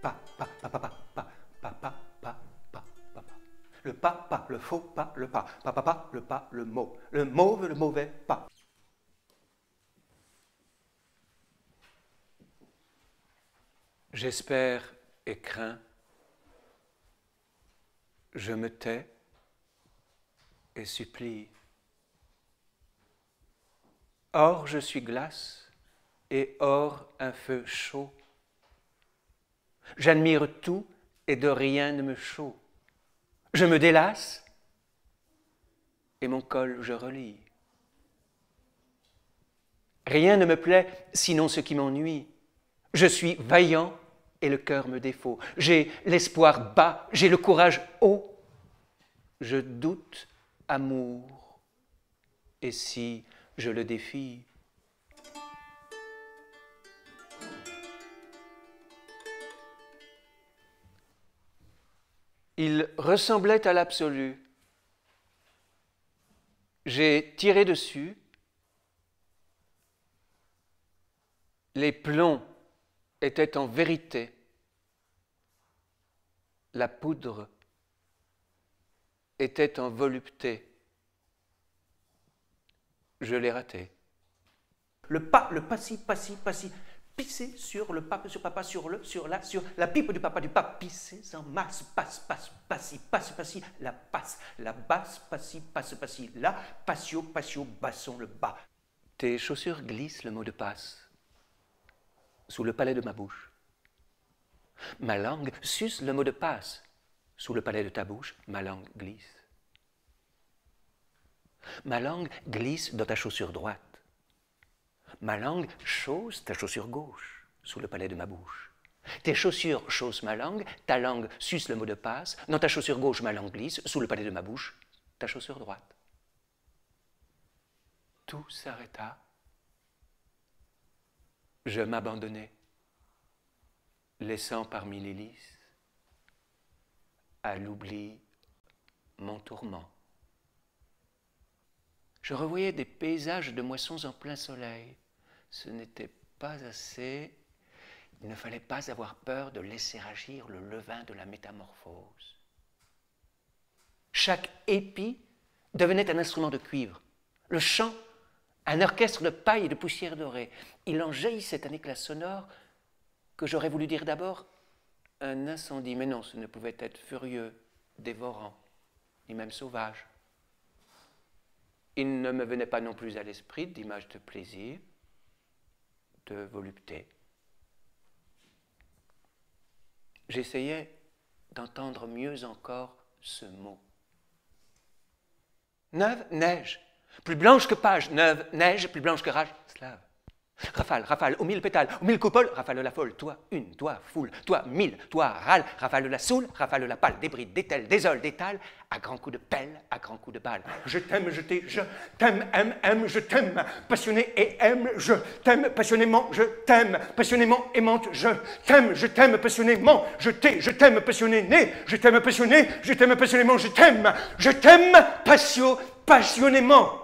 pa, pa, pa, pa, Le pas, le faux pas, le pas, pa, le pas, le mot, le mauve, le mauvais pas. J'espère et crains, je me tais et supplie. Or je suis glace et or un feu chaud J'admire tout et de rien ne me chaud. Je me délasse et mon col je relie. Rien ne me plaît sinon ce qui m'ennuie. Je suis vaillant et le cœur me défaut. J'ai l'espoir bas, j'ai le courage haut. Je doute amour. Et si je le défie il ressemblait à l'absolu. J'ai tiré dessus les plombs étaient en vérité la poudre était en volupté. Je l'ai raté. Le pas, le pas si, pas pisser sur le pape, sur papa, sur le, sur la, sur la pipe du papa, du pape, pisser en masse, passe, passe, passe, passe, passe. la passe, la basse, passe, passe, passe. la, patio passio, basson, le bas. Tes chaussures glissent le mot de passe sous le palais de ma bouche. Ma langue suce le mot de passe sous le palais de ta bouche, ma langue glisse. Ma langue glisse dans ta chaussure droite. Ma langue chausse ta chaussure gauche sous le palais de ma bouche. Tes chaussures chaussent ma langue, ta langue suce le mot de passe, dans ta chaussure gauche ma langue glisse, sous le palais de ma bouche, ta chaussure droite. Tout s'arrêta. Je m'abandonnais, laissant parmi les lys, à l'oubli, mon tourment. Je revoyais des paysages de moissons en plein soleil, ce n'était pas assez. Il ne fallait pas avoir peur de laisser agir le levain de la métamorphose. Chaque épi devenait un instrument de cuivre. Le chant, un orchestre de paille et de poussière dorée. Il en jaillissait un éclat sonore que j'aurais voulu dire d'abord un incendie. Mais non, ce ne pouvait être furieux, dévorant, ni même sauvage. Il ne me venait pas non plus à l'esprit d'image de plaisir, volupté. J'essayais d'entendre mieux encore ce mot. Neuve neige, plus blanche que page, neuve neige, plus blanche que rage, slave. Rafale, rafale, au mille pétales, au mille coupoles, rafale la folle, toi une, toi foule, toi mille, toi râle, rafale la soule, rafale la pâle, débride, dételle, désole, détale, à grands coups de pelle, à grand coups de balle. Je t'aime, je t'ai, je t'aime, aime, aime, je t'aime, passionné et aime, je t'aime, passionnément, je t'aime, passionnément aimante, je t'aime, je t'aime, passionnément, je t'ai, je t'aime, passionné, né, je t'aime, passionné, je t'aime, passionnément, je t'aime, je t'aime, passion, passionnément.